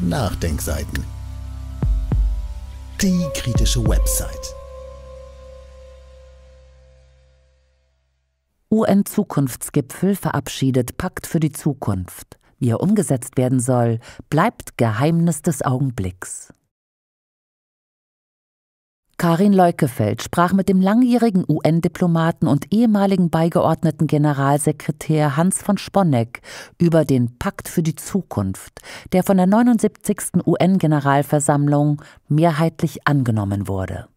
Nachdenkseiten. Die kritische Website. UN-Zukunftsgipfel verabschiedet Pakt für die Zukunft. Wie er umgesetzt werden soll, bleibt Geheimnis des Augenblicks. Karin Leukefeld sprach mit dem langjährigen UN-Diplomaten und ehemaligen beigeordneten Generalsekretär Hans von Sponneck über den Pakt für die Zukunft, der von der 79. UN-Generalversammlung mehrheitlich angenommen wurde.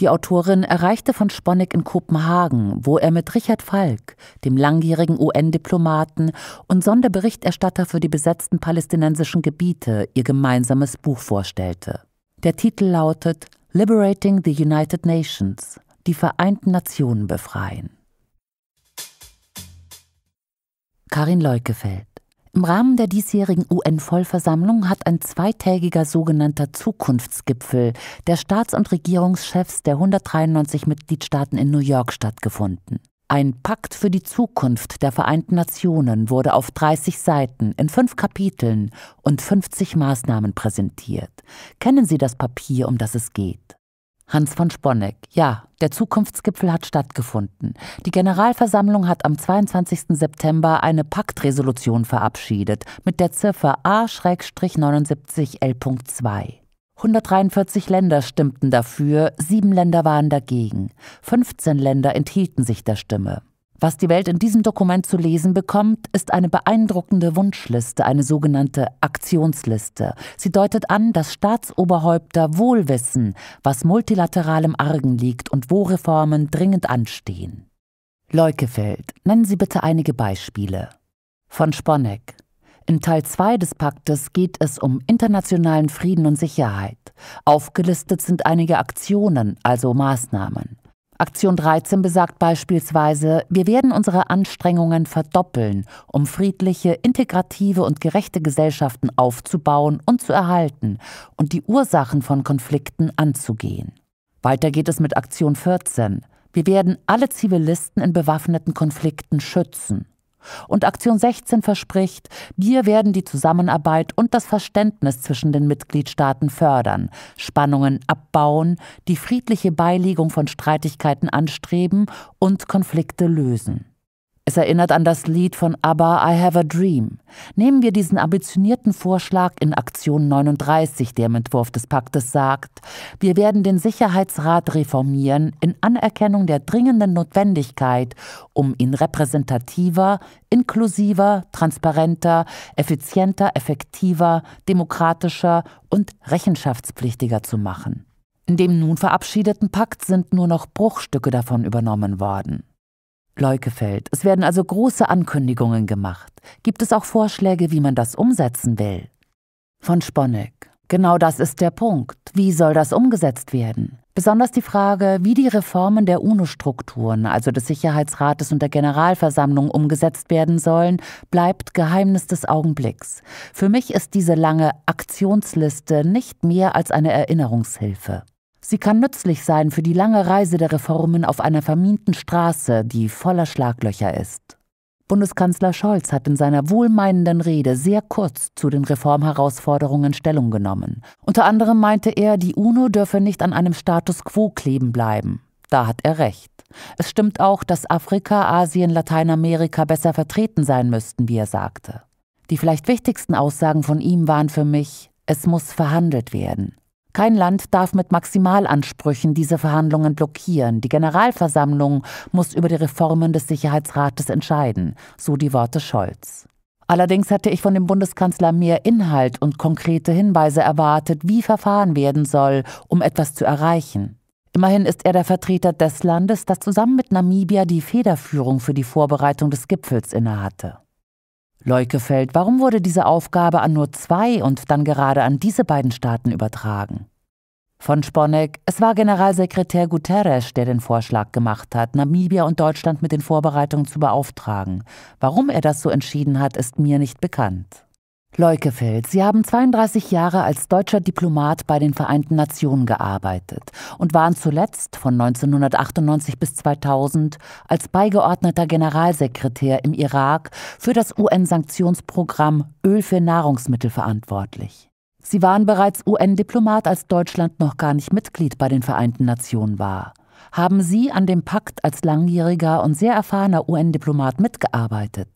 Die Autorin erreichte von Sponneck in Kopenhagen, wo er mit Richard Falk, dem langjährigen UN-Diplomaten und Sonderberichterstatter für die besetzten palästinensischen Gebiete, ihr gemeinsames Buch vorstellte. Der Titel lautet Liberating the United Nations, die Vereinten Nationen befreien. Karin Leukefeld. Im Rahmen der diesjährigen UN-Vollversammlung hat ein zweitägiger sogenannter Zukunftsgipfel der Staats- und Regierungschefs der 193 Mitgliedstaaten in New York stattgefunden. Ein Pakt für die Zukunft der Vereinten Nationen wurde auf 30 Seiten in fünf Kapiteln und 50 Maßnahmen präsentiert. Kennen Sie das Papier, um das es geht? Hans von Sponeck. Ja, der Zukunftsgipfel hat stattgefunden. Die Generalversammlung hat am 22. September eine Paktresolution verabschiedet mit der Ziffer A-79L.2. 143 Länder stimmten dafür, sieben Länder waren dagegen, 15 Länder enthielten sich der Stimme. Was die Welt in diesem Dokument zu lesen bekommt, ist eine beeindruckende Wunschliste, eine sogenannte Aktionsliste. Sie deutet an, dass Staatsoberhäupter wohl wissen, was multilateral im Argen liegt und wo Reformen dringend anstehen. Leukefeld, nennen Sie bitte einige Beispiele. Von Sponeck. In Teil 2 des Paktes geht es um internationalen Frieden und Sicherheit. Aufgelistet sind einige Aktionen, also Maßnahmen. Aktion 13 besagt beispielsweise, wir werden unsere Anstrengungen verdoppeln, um friedliche, integrative und gerechte Gesellschaften aufzubauen und zu erhalten und die Ursachen von Konflikten anzugehen. Weiter geht es mit Aktion 14. Wir werden alle Zivilisten in bewaffneten Konflikten schützen. Und Aktion 16 verspricht, wir werden die Zusammenarbeit und das Verständnis zwischen den Mitgliedstaaten fördern, Spannungen abbauen, die friedliche Beilegung von Streitigkeiten anstreben und Konflikte lösen. Es erinnert an das Lied von ABBA I Have a Dream. Nehmen wir diesen ambitionierten Vorschlag in Aktion 39, der im Entwurf des Paktes sagt, wir werden den Sicherheitsrat reformieren in Anerkennung der dringenden Notwendigkeit, um ihn repräsentativer, inklusiver, transparenter, effizienter, effektiver, demokratischer und rechenschaftspflichtiger zu machen. In dem nun verabschiedeten Pakt sind nur noch Bruchstücke davon übernommen worden. Leukefeld. Es werden also große Ankündigungen gemacht. Gibt es auch Vorschläge, wie man das umsetzen will? Von Sponneck. Genau das ist der Punkt. Wie soll das umgesetzt werden? Besonders die Frage, wie die Reformen der UNO-Strukturen, also des Sicherheitsrates und der Generalversammlung, umgesetzt werden sollen, bleibt Geheimnis des Augenblicks. Für mich ist diese lange Aktionsliste nicht mehr als eine Erinnerungshilfe. Sie kann nützlich sein für die lange Reise der Reformen auf einer vermienten Straße, die voller Schlaglöcher ist. Bundeskanzler Scholz hat in seiner wohlmeinenden Rede sehr kurz zu den Reformherausforderungen Stellung genommen. Unter anderem meinte er, die UNO dürfe nicht an einem Status quo kleben bleiben. Da hat er recht. Es stimmt auch, dass Afrika, Asien, Lateinamerika besser vertreten sein müssten, wie er sagte. Die vielleicht wichtigsten Aussagen von ihm waren für mich, es muss verhandelt werden. Kein Land darf mit Maximalansprüchen diese Verhandlungen blockieren. Die Generalversammlung muss über die Reformen des Sicherheitsrates entscheiden, so die Worte Scholz. Allerdings hatte ich von dem Bundeskanzler mehr Inhalt und konkrete Hinweise erwartet, wie verfahren werden soll, um etwas zu erreichen. Immerhin ist er der Vertreter des Landes, das zusammen mit Namibia die Federführung für die Vorbereitung des Gipfels innehatte. Leukefeld, warum wurde diese Aufgabe an nur zwei und dann gerade an diese beiden Staaten übertragen? Von Sponeck, es war Generalsekretär Guterres, der den Vorschlag gemacht hat, Namibia und Deutschland mit den Vorbereitungen zu beauftragen. Warum er das so entschieden hat, ist mir nicht bekannt. Leukefeld, Sie haben 32 Jahre als deutscher Diplomat bei den Vereinten Nationen gearbeitet und waren zuletzt von 1998 bis 2000 als beigeordneter Generalsekretär im Irak für das UN-Sanktionsprogramm Öl für Nahrungsmittel verantwortlich. Sie waren bereits UN-Diplomat, als Deutschland noch gar nicht Mitglied bei den Vereinten Nationen war. Haben Sie an dem Pakt als langjähriger und sehr erfahrener UN-Diplomat mitgearbeitet?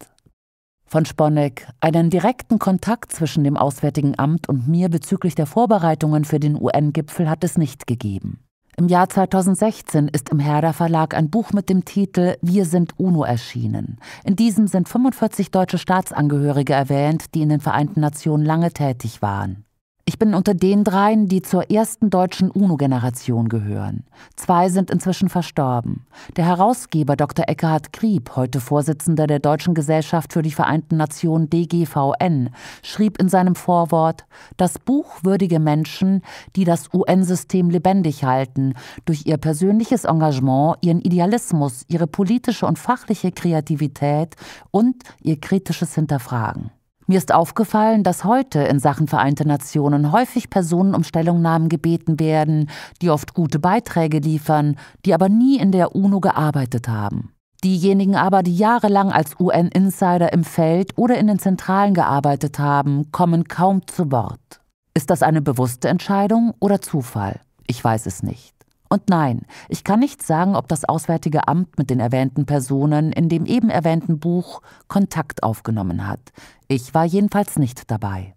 Von Sponek einen direkten Kontakt zwischen dem Auswärtigen Amt und mir bezüglich der Vorbereitungen für den UN-Gipfel hat es nicht gegeben. Im Jahr 2016 ist im Herder Verlag ein Buch mit dem Titel Wir sind UNO erschienen. In diesem sind 45 deutsche Staatsangehörige erwähnt, die in den Vereinten Nationen lange tätig waren. Ich bin unter den dreien, die zur ersten deutschen UNO-Generation gehören. Zwei sind inzwischen verstorben. Der Herausgeber Dr. Eckhard Grieb, heute Vorsitzender der Deutschen Gesellschaft für die Vereinten Nationen DGVN, schrieb in seinem Vorwort, das Buch würdige Menschen, die das UN-System lebendig halten, durch ihr persönliches Engagement, ihren Idealismus, ihre politische und fachliche Kreativität und ihr kritisches Hinterfragen. Mir ist aufgefallen, dass heute in Sachen Vereinte Nationen häufig Personen um Stellungnahmen gebeten werden, die oft gute Beiträge liefern, die aber nie in der UNO gearbeitet haben. Diejenigen aber, die jahrelang als UN-Insider im Feld oder in den Zentralen gearbeitet haben, kommen kaum zu Wort. Ist das eine bewusste Entscheidung oder Zufall? Ich weiß es nicht. Und nein, ich kann nicht sagen, ob das Auswärtige Amt mit den erwähnten Personen in dem eben erwähnten Buch Kontakt aufgenommen hat. Ich war jedenfalls nicht dabei.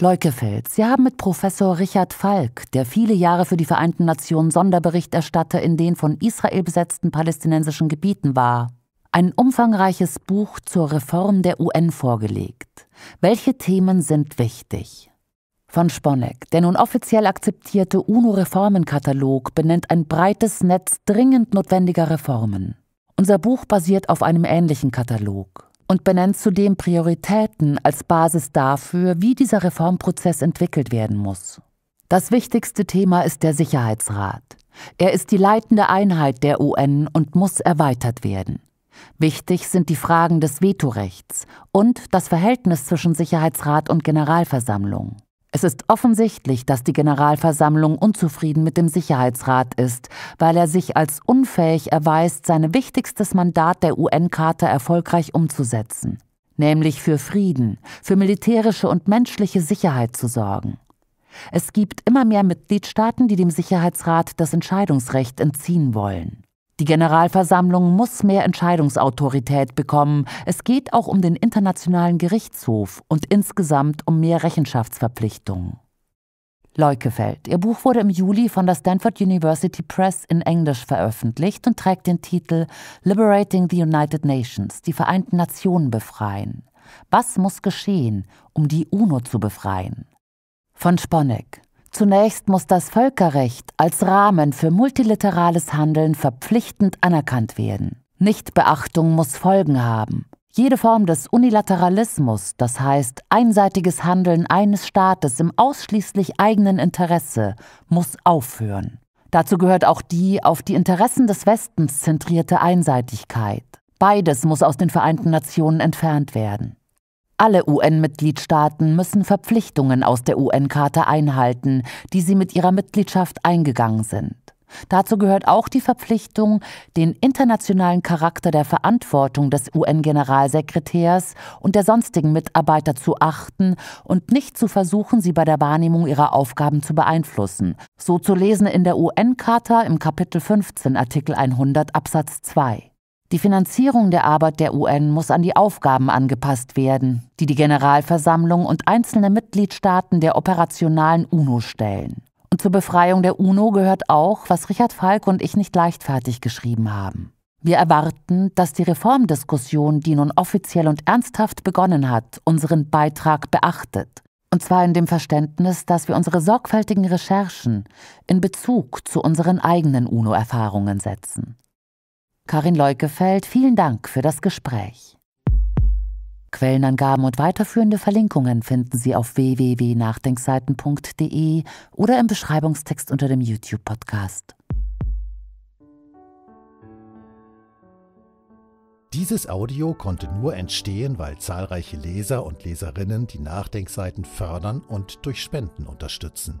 Leukefeld, Sie haben mit Professor Richard Falk, der viele Jahre für die Vereinten Nationen Sonderberichterstatter in den von Israel besetzten palästinensischen Gebieten war, ein umfangreiches Buch zur Reform der UN vorgelegt. Welche Themen sind wichtig? Von Sponek, der nun offiziell akzeptierte UNO-Reformenkatalog, benennt ein breites Netz dringend notwendiger Reformen. Unser Buch basiert auf einem ähnlichen Katalog und benennt zudem Prioritäten als Basis dafür, wie dieser Reformprozess entwickelt werden muss. Das wichtigste Thema ist der Sicherheitsrat. Er ist die leitende Einheit der UN und muss erweitert werden. Wichtig sind die Fragen des Vetorechts und das Verhältnis zwischen Sicherheitsrat und Generalversammlung. Es ist offensichtlich, dass die Generalversammlung unzufrieden mit dem Sicherheitsrat ist, weil er sich als unfähig erweist, sein wichtigstes Mandat der UN-Charta erfolgreich umzusetzen, nämlich für Frieden, für militärische und menschliche Sicherheit zu sorgen. Es gibt immer mehr Mitgliedstaaten, die dem Sicherheitsrat das Entscheidungsrecht entziehen wollen. Die Generalversammlung muss mehr Entscheidungsautorität bekommen. Es geht auch um den Internationalen Gerichtshof und insgesamt um mehr Rechenschaftsverpflichtungen. Leukefeld. Ihr Buch wurde im Juli von der Stanford University Press in Englisch veröffentlicht und trägt den Titel Liberating the United Nations, die Vereinten Nationen befreien. Was muss geschehen, um die UNO zu befreien? Von Sponek. Zunächst muss das Völkerrecht als Rahmen für multilaterales Handeln verpflichtend anerkannt werden. Nichtbeachtung muss Folgen haben. Jede Form des Unilateralismus, das heißt einseitiges Handeln eines Staates im ausschließlich eigenen Interesse, muss aufhören. Dazu gehört auch die auf die Interessen des Westens zentrierte Einseitigkeit. Beides muss aus den Vereinten Nationen entfernt werden. Alle UN-Mitgliedstaaten müssen Verpflichtungen aus der UN-Charta einhalten, die sie mit ihrer Mitgliedschaft eingegangen sind. Dazu gehört auch die Verpflichtung, den internationalen Charakter der Verantwortung des UN-Generalsekretärs und der sonstigen Mitarbeiter zu achten und nicht zu versuchen, sie bei der Wahrnehmung ihrer Aufgaben zu beeinflussen. So zu lesen in der UN-Charta im Kapitel 15 Artikel 100 Absatz 2. Die Finanzierung der Arbeit der UN muss an die Aufgaben angepasst werden, die die Generalversammlung und einzelne Mitgliedstaaten der operationalen UNO stellen. Und zur Befreiung der UNO gehört auch, was Richard Falk und ich nicht leichtfertig geschrieben haben. Wir erwarten, dass die Reformdiskussion, die nun offiziell und ernsthaft begonnen hat, unseren Beitrag beachtet. Und zwar in dem Verständnis, dass wir unsere sorgfältigen Recherchen in Bezug zu unseren eigenen UNO-Erfahrungen setzen. Karin Leukefeld, vielen Dank für das Gespräch. Quellenangaben und weiterführende Verlinkungen finden Sie auf www.nachdenkseiten.de oder im Beschreibungstext unter dem YouTube-Podcast. Dieses Audio konnte nur entstehen, weil zahlreiche Leser und Leserinnen die Nachdenkseiten fördern und durch Spenden unterstützen.